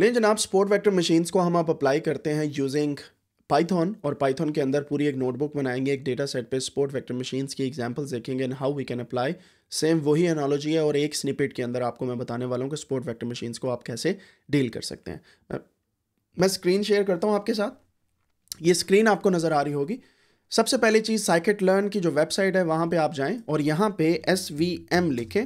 लेकिन जनाब sport vector machines को हम आप अप्लाई करते हैं यूजिंग पाइथॉन और पाइथॉन के अंदर पूरी एक नोटबुक बनाएंगे एक डेटा सेट पे स्पोर्ट वैक्टर मशीन्स की एग्जांपल्स देखेंगे and how we can apply same वही एनालॉजी है और एक स्निपेट के अंदर आपको मैं बताने वाला हूँ कि स्पोर्ट वैक्टर मशीन्स को आप कैसे डील कर सकते हैं मैं स्क्रीन शेयर करता हूँ आपके साथ ये स्क्रीन आपको नज़र आ रही होगी सबसे पहली चीज़ साइकेट लर्न की जो वेबसाइट है वहाँ पर आप जाएँ और यहाँ पर एस वी एम लिखें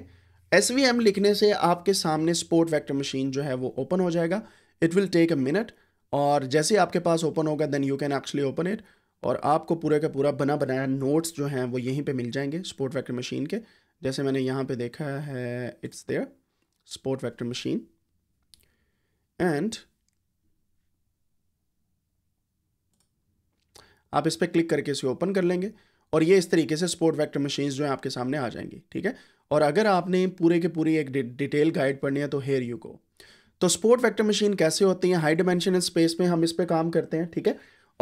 एस लिखने से आपके सामने स्पोर्ट वैक्टर मशीन जो है वो ओपन हो जाएगा it will take a minute और जैसे आपके पास ओपन होगा then you can actually open it और आपको पूरे का पूरा बना बनाया नोट्स जो हैं वो यहीं पे मिल जाएंगे स्पोर्ट वैक्टर मशीन के जैसे मैंने यहाँ पे देखा है it's there support vector machine and आप इस पर क्लिक करके इसे ओपन कर लेंगे और ये इस तरीके से स्पोर्ट वैक्टर मशीन्स जो हैं आपके सामने आ जाएंगी ठीक है और अगर आपने पूरे के पूरी एक डिटेल गाइड पढ़नी है तो हेयर यू गो तो स्पोर्ट वेक्टर मशीन कैसे होती है हाई डायमेंशन स्पेस में हम इस पर काम करते हैं ठीक है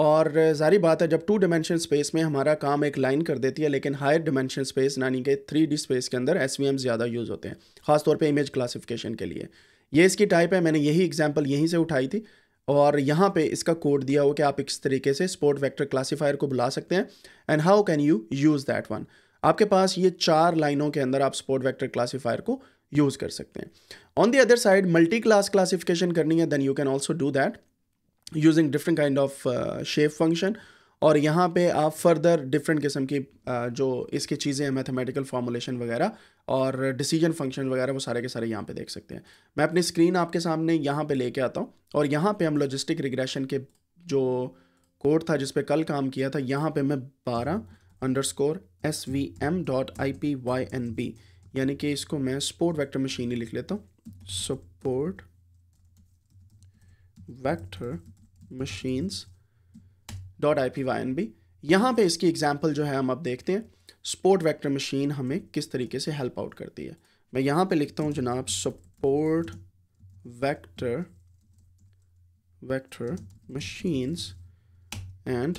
और जारी बात है जब टू डिमेंशन स्पेस में हमारा काम एक लाइन कर देती है लेकिन हायर डिमेंशन स्पेस यानी कि थ्री डी स्पेस के अंदर एस ज़्यादा यूज़ होते हैं खासतौर पर इमेज क्लासिफिकेशन के लिए ये इसकी टाइप है मैंने यही एग्जाम्पल यहीं से उठाई थी और यहाँ पे इसका कोड दिया हो कि आप इस तरीके से स्पोर्ट वेक्टर क्लासीफायर को बुला सकते हैं and how can you use that one आपके पास ये चार लाइनों के अंदर आप स्पोर्ट वेक्टर क्लासीफायर को यूज़ कर सकते हैं on the other side multi class classification करनी है then you can also do that using different kind of shape function और यहाँ पे आप फर्दर डिफरेंट किस्म की uh, जो इसकी चीज़ें हैं मैथमेटिकल फॉर्मुलेशन वगैरह और डिसीजन फंक्शन वगैरह वो सारे के सारे यहाँ पे देख सकते हैं मैं अपनी स्क्रीन आपके सामने यहाँ पे लेके आता हूँ और यहाँ पे हम लॉजिस्टिक रिग्रेशन के जो कोड था जिस पे कल काम किया था यहाँ पे मैं बारह underscore S V M dot I P Y N B यानी कि इसको मैं सपोर्ट वैक्टर मशीन ही लिख लेता हूँ support vector machines dot I P Y N B यहाँ पर इसकी एग्जाम्पल जो है हम अब देखते हैं सपोर्ट वैक्टर मशीन हमें किस तरीके से हेल्प आउट करती है मैं यहाँ पर लिखता हूँ जनाब support vector vector machines and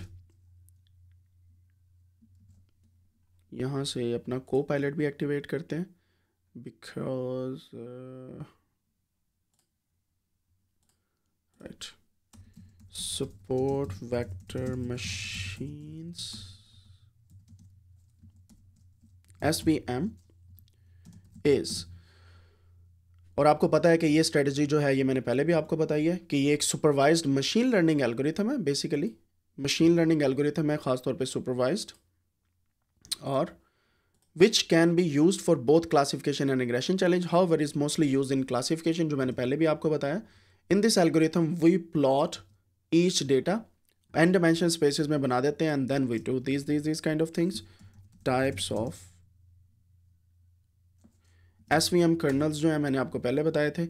यहाँ से अपना को पायलट भी एक्टिवेट करते हैं because right machine S B M is और आपको पता है कि ये स्ट्रेटजी जो है ये मैंने पहले भी आपको बताई है कि ये एक सुपरवाइज्ड मशीन लर्निंग एल्गोरिथम है बेसिकली मशीन लर्निंग एल्गोरिथम है खासतौर पे supervised or which can be used for both classification and regression challenge however is mostly used in classification jo maine pehle bhi aapko bataya in this algorithm we plot each data n dimension spaces mein bana dete hain and then we do these these these kind of things types of svm kernels jo hai maine aapko pehle bataye the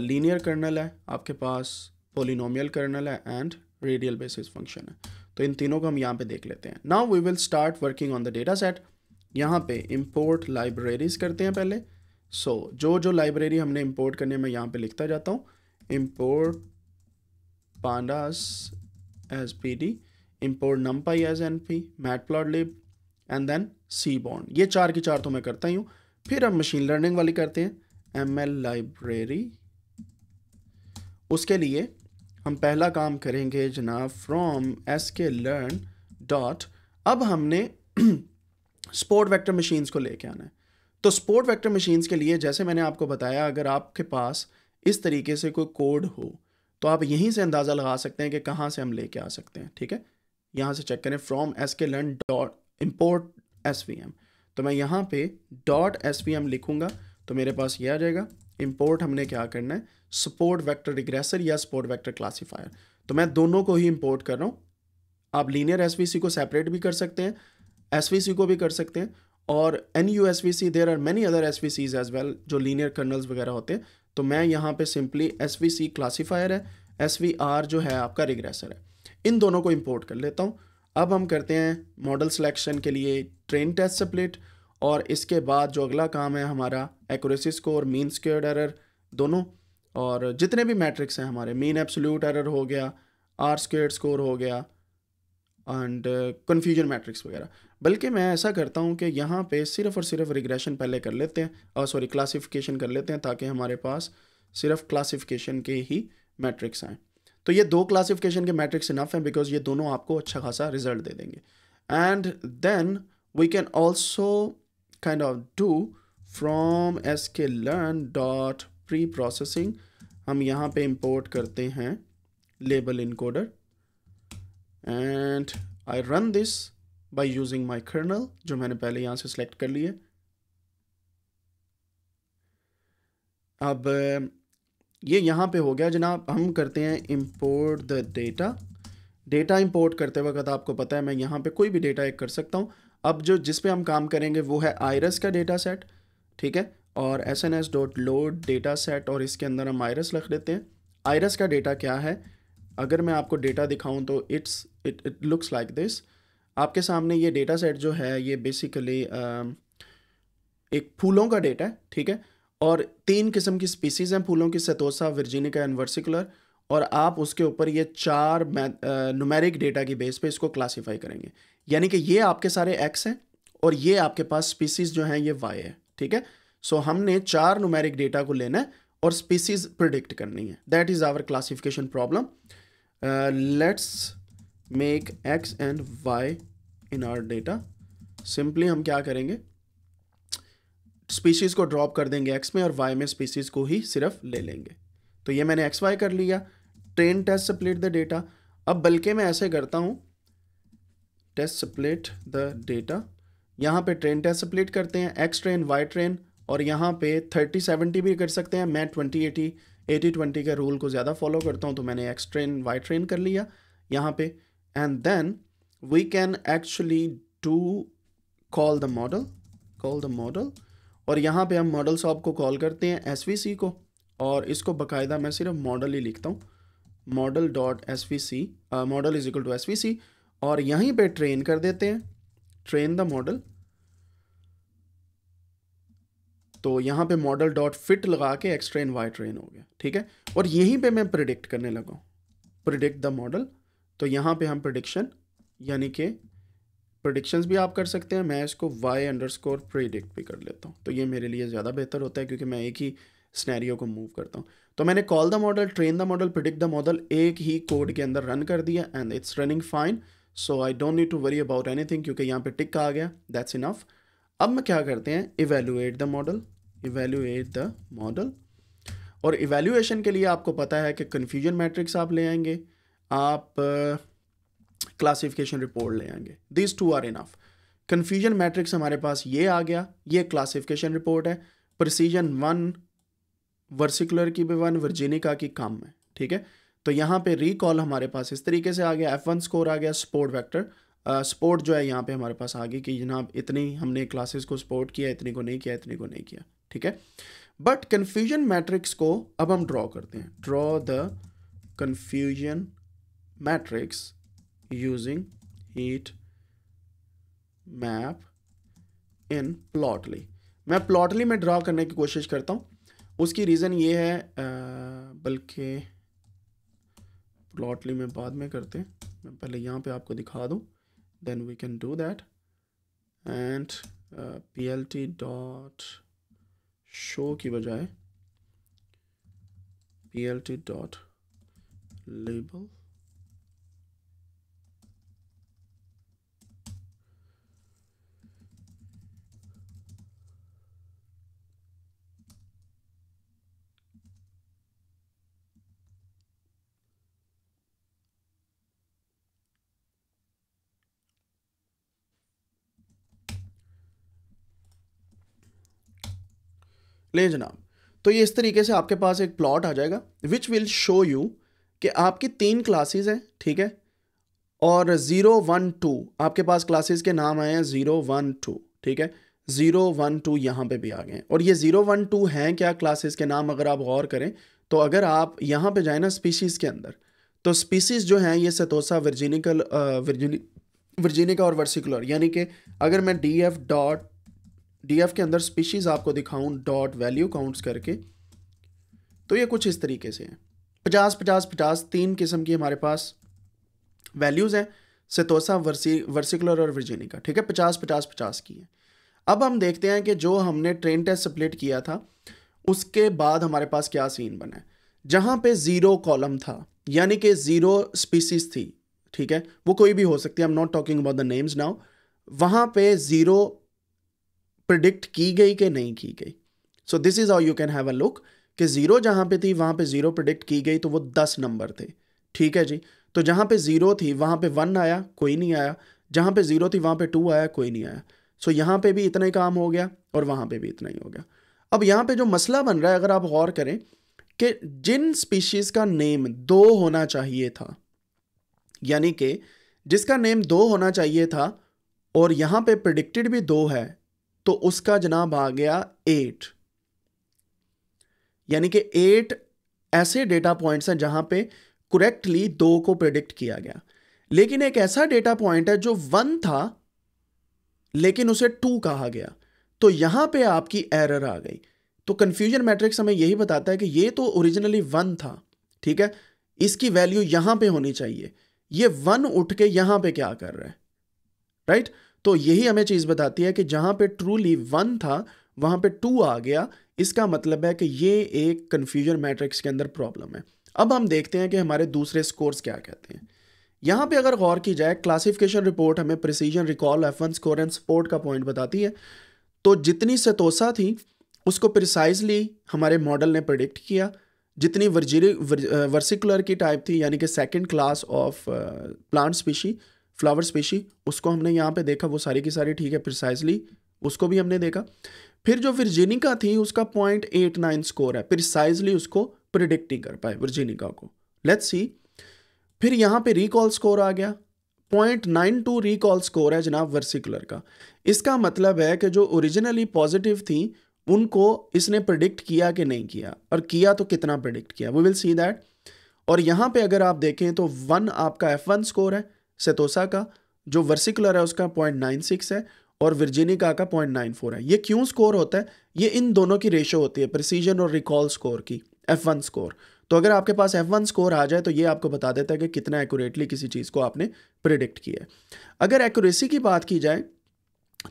linear uh, kernel है आपके पास polynomial kernel है and radial basis function है तो इन तीनों को हम यहाँ पे देख लेते हैं now we will start working on the data set यहाँ पे इम्पोर्ट लाइब्रेरीज करते हैं पहले सो so, जो जो लाइब्रेरी हमने इम्पोर्ट करने में यहाँ पे लिखता जाता हूँ import pandas as P D import numpy as N P matplotlib and then seaborn ये चार की चार तो मैं करता ही हूँ फिर हम मशीन लर्निंग वाली करते हैं एम एल लाइब्रेरी उसके लिए हम पहला काम करेंगे जनाब from S K learn dot अब हमने स्पोर्ट वेक्टर मशीन्स को लेके आना है तो स्पोर्ट वेक्टर मशीन्स के लिए जैसे मैंने आपको बताया अगर आपके पास इस तरीके से कोई कोड हो तो आप यहीं से अंदाज़ा लगा सकते हैं कि कहाँ से हम लेके आ सकते हैं ठीक है यहाँ से चेक करें from S K learn dot import S V M तो मैं यहाँ पे डॉट एस वी एम लिखूँगा तो मेरे पास ये आ जाएगा इम्पोर्ट हमने क्या करना है सपोर्ट वैक्टर रिग्रेसर या सपोर्ट वैक्टर क्लासीफायर तो मैं दोनों को ही इम्पोर्ट कर रहा हूँ आप लीनियर एस को सेपरेट भी कर सकते हैं एस को भी कर सकते हैं और N U S V C there are many other S V Cs as well जो लीनियर कर्नल्स वगैरह होते हैं तो मैं यहाँ पे simply S V C classifier है एस वी आर जो है आपका रिग्रेसर है इन दोनों को इम्पोर्ट कर लेता हूँ अब हम करते हैं मॉडल सिलेक्शन के लिए ट्रेन टेस्ट सेपलेट और इसके बाद जो अगला काम है हमारा accuracy score mean squared error दोनों और जितने भी मैट्रिक्स हैं हमारे मीन एब्सोल्यूट एरर हो गया आर स्क्वेयर स्कोर हो गया एंड कन्फ्यूजन मैट्रिक्स वगैरह बल्कि मैं ऐसा करता हूँ कि यहाँ पे सिर्फ और सिर्फ रिग्रेशन पहले कर लेते हैं और सॉरी क्लासिफिकेशन कर लेते हैं ताकि हमारे पास सिर्फ क्लासिफिकेशन के ही मैट्रिक्स आएँ तो ये दो क्लासिफिकेशन के मैट्रिक्स इनफ हैं बिकॉज ये दोनों आपको अच्छा खासा रिजल्ट दे देंगे and then we can also kind of do from sklearn dot preprocessing हम यहाँ पे import करते हैं label encoder and I run this by using my kernel जो मैंने पहले यहाँ से select कर लिए अब ये यहाँ पे हो गया जनाब हम करते हैं import the data data import करते वक्त आपको पता है मैं यहाँ पे कोई भी डेटा एक कर सकता हूँ अब जो जिस पे हम काम करेंगे वो है आयरस का डेटा सेट ठीक है और S N S dot load data set और इसके अंदर हम आयरस रख देते हैं आयरस का डेटा क्या है अगर मैं आपको डेटा दिखाऊं तो it's it it looks like this आपके सामने ये डेटा सेट जो है ये बेसिकली एक फूलों का डेटा है ठीक है और तीन किस्म की स्पीसीज़ हैं फूलों की सतोसा वर्जीनिका एंड वर्सिकुलर और आप उसके ऊपर ये चार नुमेरिक डेटा की बेस पे इसको क्लासिफाई करेंगे यानी कि ये आपके सारे एक्स हैं और ये आपके पास स्पीसीज जो हैं ये वाई है ठीक है सो so, हमने चार नुमेरिक डेटा को लेना है और स्पीसीज प्रिडिक्ट करनी है that is our classification problem let's make X and Y in our data simply हम क्या करेंगे स्पीशीज़ को ड्रॉप कर देंगे एक्स में और वाई में स्पीशीज़ को ही सिर्फ ले लेंगे तो ये मैंने एक्स वाई कर लिया ट्रेन टेस्ट से प्लेट द डेटा अब बल्कि मैं ऐसे करता हूँ टेस्ट सप्लेट द डेटा यहाँ पे ट्रेन टेस्ट सप्लेट करते हैं एक्स ट्रेन वाई ट्रेन और यहाँ पे थर्टी सेवेंटी भी कर सकते हैं मैं ट्वेंटी एटी एटी ट्वेंटी के रूल को ज़्यादा फॉलो करता हूँ तो मैंने एक्स ट्रेन वाई ट्रेन कर लिया यहाँ पे and then we can actually do call the model call the model और यहाँ पे हम मॉडल शॉप को कॉल करते हैं एस वी सी को और इसको बाकायदा मैं सिर्फ मॉडल ही लिखता हूँ model dot S V C model is equal to S V C और यहीं पे ट्रेन कर देते हैं ट्रेन द मॉडल तो यहां पे मॉडल डॉट फिट लगा के एक्स ट्रेन वाई ट्रेन हो गया ठीक है और यहीं पे मैं प्रिडिक्ट करने लगा प्रिडिक्ट द मॉडल तो यहां पे हम प्रडिक्शन यानी कि प्रडिक्शंस भी आप कर सकते हैं मैं इसको वाई अंडर स्कोर प्रिडिक्ट भी कर लेता हूं तो ये मेरे लिए ज़्यादा बेहतर होता है क्योंकि मैं एक ही स्नैरियो को मूव करता हूं तो मैंने call the model train the model predict the model एक ही कोड के अंदर रन कर दिया and it's running fine so I don't need to worry about anything क्योंकि यहाँ पर टिक आ गया दैट्स इनफ अब मैं क्या करते हैं evaluate the model evaluate the model और इवेल्यूएशन के लिए आपको पता है कि कन्फ्यूजन मैट्रिक्स आप ले आएंगे आप क्लासिफिकेशन uh, रिपोर्ट ले आएंगे this two are enough confusion matrix हमारे पास ये आ गया ये क्लासिफिकेशन रिपोर्ट है प्रोसीजन वन वर्सिकुलर की भी वन वर्जीनिका की कम है ठीक है तो यहाँ पे रिकॉल हमारे पास इस तरीके से आ गया एफ वन स्कोर आ गया स्पोर्ट वैक्टर स्पोर्ट जो है यहाँ पे हमारे पास आ गई कि जनाब इतनी हमने क्लासेस को सपोर्ट किया इतने को नहीं किया इतने को नहीं किया ठीक है बट कन्फ्यूजन मैट्रिक्स को अब हम ड्रॉ करते हैं draw the confusion matrix using heat map in plotly मैं प्लॉटली में ड्रॉ करने की कोशिश करता हूँ उसकी रीज़न ये है बल्कि प्लॉटली में बाद में करते हैं मैं पहले यहाँ पे आपको दिखा दूँ then we can do that and P L T dot show की बजाय P L T dot label please जनाब तो ये इस तरीके से आपके पास एक प्लॉट आ जाएगा विच विल शो यू कि आपकी तीन क्लासेस हैं ठीक है और ज़ीरो वन टू आपके पास क्लासेस के नाम आए हैं ज़ीरो वन टू ठीक है ज़ीरो वन टू यहाँ पे भी आ गए और ये ज़ीरो वन टू हैं क्या क्लासेस के नाम अगर आप गौर करें तो अगर आप यहाँ पे जाए ना स्पीशीज़ के अंदर तो स्पीसीज़ जो हैं ये सतोसा वर्जीनिकल वर्जीनिका और वर्सिकुलर यानी कि अगर मैं डी एफ डॉट डीएफ के अंदर स्पीशीज़ आपको दिखाऊं डॉट वैल्यू काउंट्स करके तो ये कुछ इस तरीके से हैं पचास पचास पचास तीन किस्म की हमारे पास वैल्यूज़ हैं सितोसा वर्सी वर्सिकुलर और वर्जीनिका ठीक है पचास पचास पचास की है अब हम देखते हैं कि जो हमने ट्रेन टेस्ट सप्लिट किया था उसके बाद हमारे पास क्या सीन बना है जहाँ पे ज़ीरो कॉलम था यानी कि ज़ीरो स्पीसीज थी ठीक है वो कोई भी हो सकती है I am not talking about the names now वहाँ पे ज़ीरो प्रिडिक्ट की गई कि नहीं की गई so this is how you can have a look कि ज़ीरो जहाँ पे थी वहाँ पे ज़ीरो प्रिडिक्ट की गई तो वो दस नंबर थे ठीक है जी तो जहाँ पे ज़ीरो थी वहाँ पे वन आया कोई नहीं आया जहाँ पे ज़ीरो थी वहाँ पे टू आया कोई नहीं आया सो so, यहाँ पे भी इतना ही काम हो गया और वहाँ पे भी इतना ही हो गया अब यहाँ पे जो मसला बन रहा है अगर आप गौर करें कि जिन स्पीशीज़ का नेम दो होना चाहिए था यानी कि जिसका नेम दो होना चाहिए था और यहाँ पे प्रिडिक्टेड भी दो है तो उसका जनाब आ गया एट यानी कि एट ऐसे डेटा पॉइंट्स हैं जहां पे करेक्टली दो को प्रिडिक्ट किया गया लेकिन एक ऐसा डेटा पॉइंट है जो वन था लेकिन उसे टू कहा गया तो यहां पे आपकी एरर आ गई तो कंफ्यूजन मैट्रिक्स हमें यही बताता है कि ये तो ओरिजिनली वन था ठीक है इसकी वैल्यू यहां पे होनी चाहिए ये वन उठ के यहां पे क्या कर रहा है राइट right? तो यही हमें चीज़ बताती है कि जहाँ पे ट्रूली वन था वहाँ पे टू आ गया इसका मतलब है कि ये एक कन्फ्यूजन मैट्रिक्स के अंदर प्रॉब्लम है अब हम देखते हैं कि हमारे दूसरे स्कोर्स क्या कहते हैं यहाँ पे अगर गौर की जाए क्लासिफिकेशन रिपोर्ट हमें precision recall F one score and support का पॉइंट बताती है तो जितनी सतोसा थी उसको प्रिसाइजली हमारे मॉडल ने प्रडिक्ट किया जितनी वर्जिरी वर्सिकुलर की टाइप थी यानी कि second class of plant species flower species उसको हमने यहाँ पे देखा वो सारी की सारी ठीक है प्रिसाइसली उसको भी हमने देखा फिर जो वर्जीनिका थी उसका पॉइंट एट नाइन स्कोर है प्रिसाइजली उसको प्रिडिक्ट नहीं कर पाए वर्जीनिका को लेट्स सी फिर यहाँ पे रिकॉल स्कोर आ गया point nine two recall score है जनाब वर्सिकुलर का इसका मतलब है कि जो ओरिजिनली पॉजिटिव थी उनको इसने प्रडिक्ट किया कि नहीं किया और किया तो कितना प्रडिक्ट किया वी विल सी दैट और यहाँ पे अगर आप देखें तो वन आपका एफ वन स्कोर है सेतोसा का जो वर्सिकुलर है उसका पॉइंट नाइन सिक्स है और वर्जीनिका का पॉइंट नाइन फोर है ये क्यों स्कोर होता है ये इन दोनों की रेशो होती है प्रिसीजन और रिकॉल स्कोर की एफ वन स्कोर तो अगर आपके पास एफ वन स्कोर आ जाए तो ये आपको बता देता है कि कितना एक्यूरेटली किसी चीज़ को आपने प्रिडिक्ट किया है अगर एक्यूरेसी की बात की जाए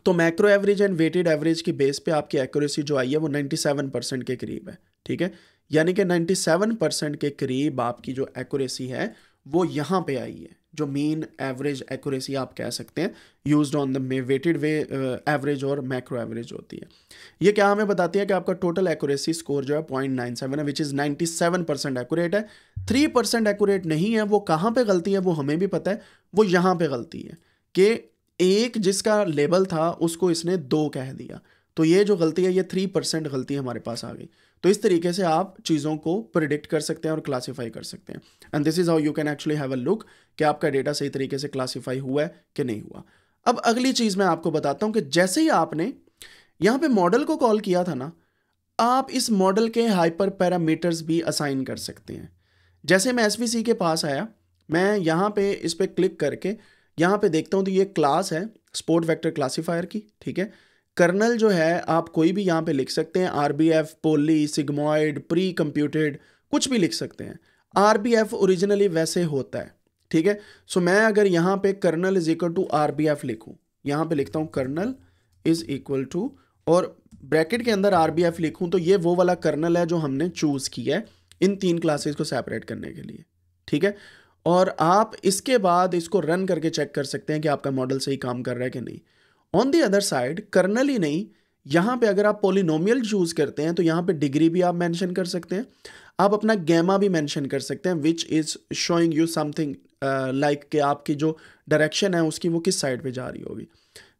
तो macro average and weighted average की बेस पे आपकी एक्यूरेसी जो आई है वो 97 परसेंट के करीब है ठीक है यानी कि 97 परसेंट के करीब आपकी जो एक्यूरेसी है वो यहाँ पर आई है जो मीन एवरेज एक्यूरेसी आप कह सकते हैं use on the weighted way average और मैक्रो एवरेज होती है ये क्या हमें बताती है कि आपका टोटल एक्यूरेसी स्कोर जो है पॉइंट नाइन सेवन है which is ninety seven percent accurate है थ्री परसेंट एक्यूरेट नहीं है वो कहाँ पे गलती है वो हमें भी पता है वो यहाँ पे गलती है कि एक जिसका लेबल था उसको इसने दो कह दिया तो ये जो गलती है ये थ्री परसेंट गलती हमारे पास आ गई तो इस तरीके से आप चीज़ों को प्रिडिक्ट कर सकते हैं और क्लासीफाई कर सकते हैं and this is how you can actually have a look कि आपका डेटा सही तरीके से क्लासीफाई हुआ है कि नहीं हुआ अब अगली चीज़ मैं आपको बताता हूँ कि जैसे ही आपने यहाँ पे मॉडल को कॉल किया था ना आप इस मॉडल के हाइपर पैरामीटर्स भी असाइन कर सकते हैं जैसे मैं एस के पास आया मैं यहाँ पे इस पर क्लिक करके यहाँ पे देखता हूँ तो ये क्लास है स्पोर्ट वेक्टर क्लासीफायर की ठीक है कर्नल जो है आप कोई भी यहाँ पे लिख सकते हैं R B F poly sigmoid precomputed कुछ भी लिख सकते हैं आर बी एफ ओरिजिनली वैसे होता है ठीक है सो मैं अगर यहां पे kernel is equal to R B F लिखूँ पे लिखता हूं कर्नल इज इक्वल टू और ब्रैकेट के अंदर आर बी एफ तो ये वो वाला कर्नल है जो हमने चूज़ किया है इन तीन क्लासेस को सेपरेट करने के लिए ठीक है और आप इसके बाद इसको रन करके चेक कर सकते हैं कि आपका मॉडल सही काम कर रहा है कि नहीं on the other side kernel ही नहीं यहां पे अगर आप पोलिनोमियल चूज़ करते हैं तो यहां पे डिग्री भी आप मेंशन कर सकते हैं आप अपना गैमा भी मेंशन कर सकते हैं which is showing you something like कि आपकी जो डायरेक्शन है उसकी वो किस साइड पे जा रही होगी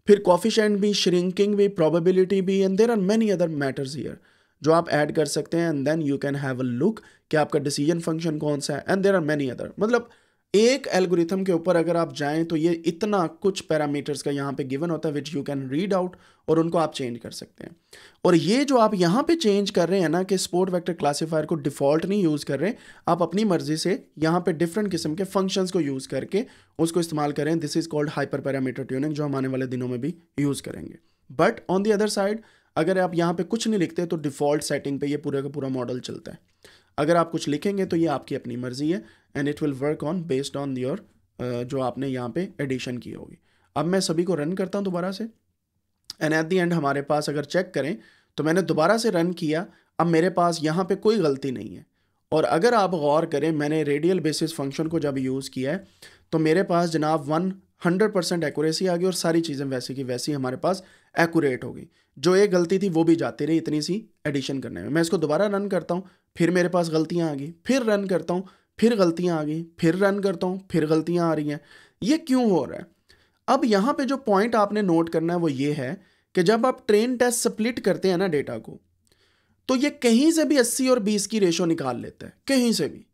फिर कॉफिशेंट भी श्रिंकिंग भी प्रोबेबिलिटी भी and there are many other matters here जो आप ऐड कर सकते हैं and then you can have a look कि आपका डिसीजन फंक्शन कौन सा है and there are many other मतलब एक एल्गोरिथम के ऊपर अगर आप जाएं तो ये इतना कुछ पैरामीटर्स का यहाँ पे गिवन होता है which you can read out और उनको आप चेंज कर सकते हैं और ये जो आप यहाँ पे चेंज कर रहे हैं ना कि स्पोर्ट वेक्टर क्लासिफायर को डिफ़ॉल्ट नहीं यूज़ कर रहे आप अपनी मर्जी से यहाँ पे डिफरेंट किस्म के फंक्शंस को यूज़ करके उसको इस्तेमाल करें this is called hyperparameter tuning जो हम आने वाले दिनों में भी यूज़ करेंगे but on the other side अगर आप यहाँ पर कुछ नहीं लिखते तो डिफ़ॉल्ट सेटिंग पर यह पूरा का पूरा मॉडल चलता है अगर आप कुछ लिखेंगे तो ये आपकी अपनी मर्ज़ी है and it will work on based on your जो आपने यहाँ पे एडिशन की होगी अब मैं सभी को रन करता हूँ दोबारा से एंड एट दी एंड हमारे पास अगर चेक करें तो मैंने दोबारा से रन किया अब मेरे पास यहाँ पे कोई गलती नहीं है और अगर आप गौर करें मैंने रेडियल बेसिस फंक्शन को जब यूज़ किया है तो मेरे पास जनाब वन हंड्रेड परसेंट एक्यूरेसी आ गई और सारी चीज़ें वैसी की वैसी हमारे पास एक्यूरेट हो गई जो एक गलती थी वो भी जाती रही इतनी सी एडिशन करने में मैं इसको दोबारा रन करता हूँ फिर मेरे पास गलतियाँ आ गई फिर रन करता हूँ फिर गलतियाँ आ गई फिर रन करता हूँ फिर गलतियाँ आ रही हैं ये क्यों हो रहा है अब यहाँ पे जो पॉइंट आपने नोट करना है वो ये है कि जब आप ट्रेन टेस्ट स्प्लिट करते हैं ना डेटा को तो ये कहीं से भी अस्सी और बीस की रेशो निकाल लेता है कहीं से भी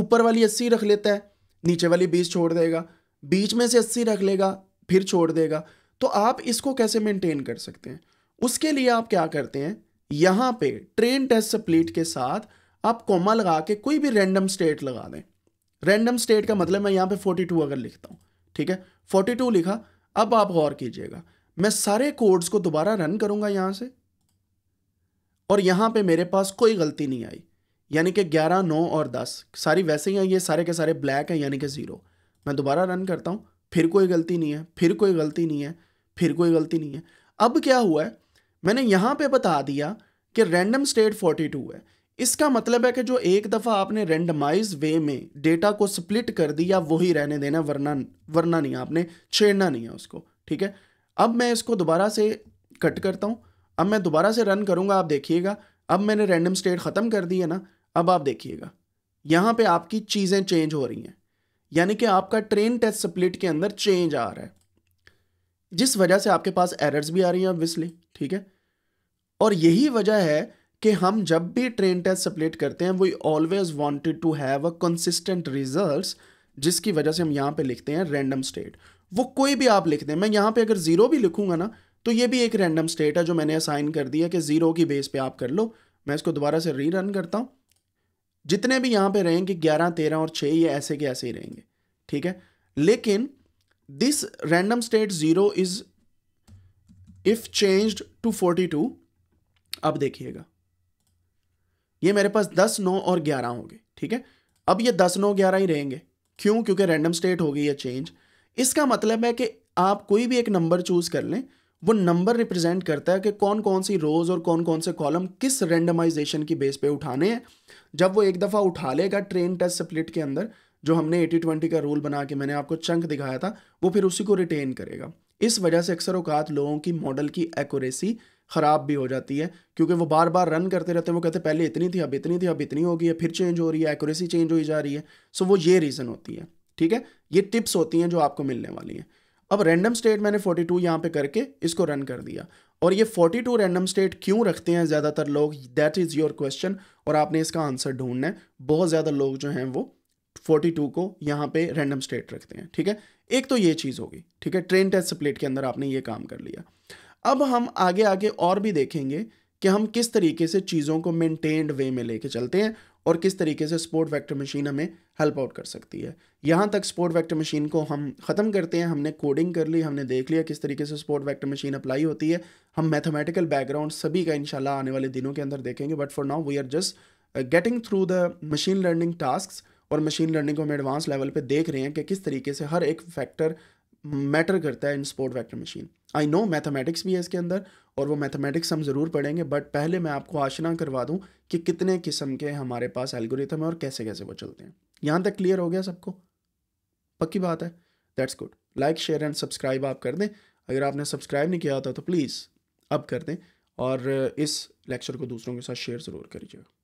ऊपर वाली अस्सी रख लेता है नीचे वाली बीस छोड़ देगा बीच में से अस्सी रख लेगा फिर छोड़ देगा तो आप इसको कैसे मेंटेन कर सकते हैं उसके लिए आप क्या करते हैं यहाँ पे ट्रेन टेस्ट स्प्लिट के साथ आप कोमा लगा के कोई भी रैंडम स्टेट लगा दें रैंडम स्टेट का मतलब मैं यहाँ पे 42 अगर लिखता हूँ ठीक है 42 लिखा अब आप गौर कीजिएगा मैं सारे कोड्स को दोबारा रन करूँगा यहाँ से और यहाँ पे मेरे पास कोई गलती नहीं आई यानी कि 11, 9 और 10 सारी वैसे ही हैं ये सारे के सारे ब्लैक हैं यानी कि ज़ीरो मैं दोबारा रन करता हूँ फिर कोई गलती नहीं है फिर कोई गलती नहीं है फिर कोई गलती नहीं है अब क्या हुआ है मैंने यहाँ पर बता दिया कि रैंडम स्टेट फोर्टी है इसका मतलब है कि जो एक दफ़ा आपने रेंडमाइज वे में डेटा को स्प्लिट कर दिया वही रहने देना वरना वरना नहीं आपने छेड़ना नहीं है उसको ठीक है अब मैं इसको दोबारा से कट करता हूँ अब मैं दोबारा से रन करूँगा आप देखिएगा अब मैंने रैंडम स्टेट ख़त्म कर दी है ना अब आप देखिएगा यहाँ पे आपकी चीज़ें चेंज हो रही हैं यानी कि आपका ट्रेन टेस्ट स्प्लिट के अंदर चेंज आ रहा है जिस वजह से आपके पास एरर्स भी आ रही हैं ऑब्वियसली ठीक है और यही वजह है कि हम जब भी ट्रेन टेस्ट सप्लेट करते हैं we always wanted to have a consistent result जिसकी वजह से हम यहाँ पे लिखते हैं रैंडम स्टेट वो कोई भी आप लिख दें मैं यहाँ पे अगर ज़ीरो भी लिखूंगा ना तो ये भी एक रैंडम स्टेट है जो मैंने असाइन कर दिया कि ज़ीरो की बेस पे आप कर लो मैं इसको दोबारा से री रन करता हूँ जितने भी यहाँ पे रहेंगे ग्यारह तेरह और छः ये ऐसे के ऐसे ही रहेंगे ठीक है लेकिन this random state zero is if changed to forty two अब देखिएगा ये मेरे पास दस नौ और ग्यारह होंगे ठीक है अब ये दस नौ ग्यारह ही रहेंगे क्यों क्योंकि रैंडम स्टेट हो गई है चेंज इसका मतलब है कि आप कोई भी एक नंबर चूज कर लें वो नंबर रिप्रेजेंट करता है कि कौन कौन सी रोज़ और कौन कौन से कॉलम किस रेंडमाइजेशन की बेस पे उठाने हैं जब वो एक दफ़ा उठा लेगा ट्रेन टेस्ट स्प्लिट के अंदर जो हमने एटी ट्वेंटी का रूल बना के मैंने आपको चंक दिखाया था वो फिर उसी को रिटेन करेगा इस वजह से अक्सर अकात लोगों की मॉडल की एक्यूरेसी ख़राब भी हो जाती है क्योंकि वो बार बार रन करते रहते हैं वो कहते हैं पहले इतनी थी अब इतनी थी अब इतनी होगी है फिर चेंज हो रही है एक्यूरेसी चेंज हो जा रही है सो वो ये रीज़न होती है ठीक है ये टिप्स होती हैं जो आपको मिलने वाली हैं अब रैंडम स्टेट मैंने 42 टू यहाँ पर करके इसको रन कर दिया और ये 42 टू रैंडम स्टेट क्यों रखते हैं ज़्यादातर लोग दैट इज़ योर क्वेश्चन और आपने इसका आंसर ढूंढना है बहुत ज़्यादा लोग जो हैं वो 42 को यहाँ पे रैंडम स्टेट रखते हैं ठीक है एक तो ये चीज़ होगी ठीक है ट्रेन टेस्ट स्प्लिट के अंदर आपने ये काम कर लिया अब हम आगे आगे और भी देखेंगे कि हम किस तरीके से चीज़ों को मेंटेन्ड वे में लेके चलते हैं और किस तरीके से स्पोर्ट वेक्टर मशीन हमें हेल्प आउट कर सकती है यहाँ तक स्पोर्ट वेक्टर मशीन को हम ख़त्म करते हैं हमने कोडिंग कर ली हमने देख लिया किस तरीके से स्पोर्ट वेक्टर मशीन अप्लाई होती है हम मैथमेटिकल बैकग्राउंड सभी का इंशाल्लाह आने वाले दिनों के अंदर देखेंगे but for now we are just getting through the machine learning task और मशीन लर्निंग को हम एडवांस लेवल पर देख रहे हैं कि किस तरीके से हर एक फैक्टर मैटर करता है in support vector machine I know mathematics भी है इसके अंदर और वो मैथमेटिक्स हम ज़रूर पढ़ेंगे बट पहले मैं आपको आशना करवा दूँ कि कितने किस्म के हमारे पास एल्गोरिथम है और कैसे कैसे वो चलते हैं यहाँ तक क्लियर हो गया सबको पक्की बात है that's good like share and subscribe आप कर दें अगर आपने सब्सक्राइब नहीं किया होता तो प्लीज़ अब कर दें और इस लेक्चर को दूसरों के साथ शेयर ज़रूर करिएगा